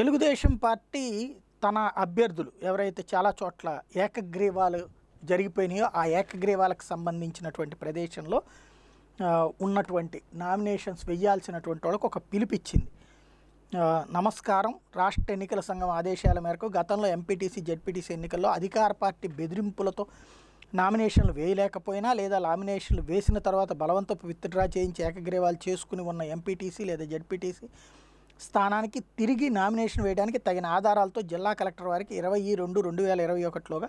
Telugu Desam party తన అభ్యర్థులు ఎవరైతే చాలా చోట్ల ఏకగ్రీవాలు జరిగిపోయినాయో ఆ ఏకగ్రీవాలకు సంబంధించినటువంటి ప్రదేశంలో ఉన్నటువంటి నామినేషన్స్ వేయాల్సినటువంటి వాళ్ళకు ఒక పిలిపిచ్చింది నమస్కారం రాష్ట్ర ఎన్నికల సంఘం ఆదేశాల మేరకు గతంలో ఎంపీటీసీ జెడ్పీటీసీ ఎన్నికల్లో అధికార పార్టీ బెదిరింపులతో నామినేషన్లు వేయలేకపోయినా లేదా నామినేషన్లు వేసిన తర్వాత బలవంతపు విత్డ్రా చేయించి ఏకగ్రీవాలు చేసుకుని ఉన్న ఎంపీటీసీ లేదా జెడ్పీటీసీ స్థానానికి తిరిగి నామినేషన్ వేయడానికి తగిన ఆధారాలతో జిల్లా కలెక్టర్ వారికి ఇరవై రెండు రెండు వేల ఇరవై ఒకటిలోగా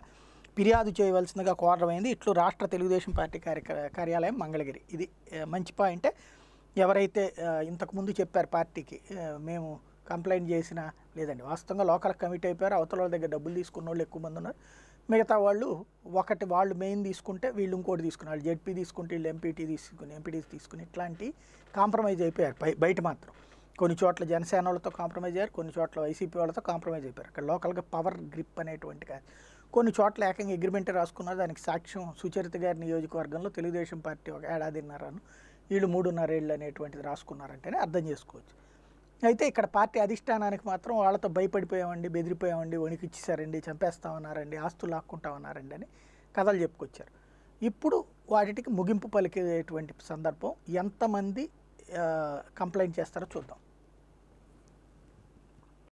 ఫిర్యాదు చేయవలసిందిగా కోరమైంది ఇట్లు రాష్ట్ర తెలుగుదేశం పార్టీ కార్యాలయం మంగళగిరి ఇది మంచి పాయింటే ఎవరైతే ఇంతకుముందు చెప్పారు పార్టీకి మేము కంప్లైంట్ చేసినా లేదండి వాస్తవంగా లోకల్ కమిటీ అయిపోయారు అవతల వాళ్ళ దగ్గర డబ్బులు తీసుకున్న వాళ్ళు ఎక్కువ మంది ఉన్నారు మిగతా వాళ్ళు ఒకటి వాళ్ళు మెయిన్ తీసుకుంటే వీళ్ళు ఇంకోటి తీసుకున్నారు వాళ్ళు జెడ్పీ తీసుకుంటే వీళ్ళు ఎంపీటీ తీసుకుని ఎంపీటీ తీసుకుని ఇట్లాంటి కాంప్రమైజ్ అయిపోయారు బయట మాత్రం కొన్ని చోట్ల జనసేన వాళ్ళతో కాంప్రమైజ్ అయ్యారు కొన్ని చోట్ల వైసీపీ వాళ్ళతో కాంప్రమైజ్ అయిపోయారు అక్కడ లోకల్గా పవర్ గ్రిప్ అనేటువంటి కొన్ని చోట్ల ఏకంగా అగ్రిమెంట్ రాసుకున్నారు దానికి సాక్ష్యం సుచరిత గారి నియోజకవర్గంలో తెలుగుదేశం పార్టీ ఒక ఏడాదిన్నరను వీళ్ళు మూడున్నరేళ్ళు అనేటువంటిది రాసుకున్నారంటేనే అర్థం చేసుకోవచ్చు అయితే ఇక్కడ పార్టీ అధిష్టానానికి మాత్రం వాళ్ళతో భయపడిపోయామండి బెదిరిపోయామండి వణికిచ్చేసారండి చంపేస్తామన్నారండి ఆస్తులు లాక్కుంటామన్నారండి అని కథలు చెప్పుకొచ్చారు ఇప్పుడు వాటికి ముగింపు పలికేటువంటి సందర్భం ఎంతమంది కంప్లైంట్ చేస్తారో చూద్దాం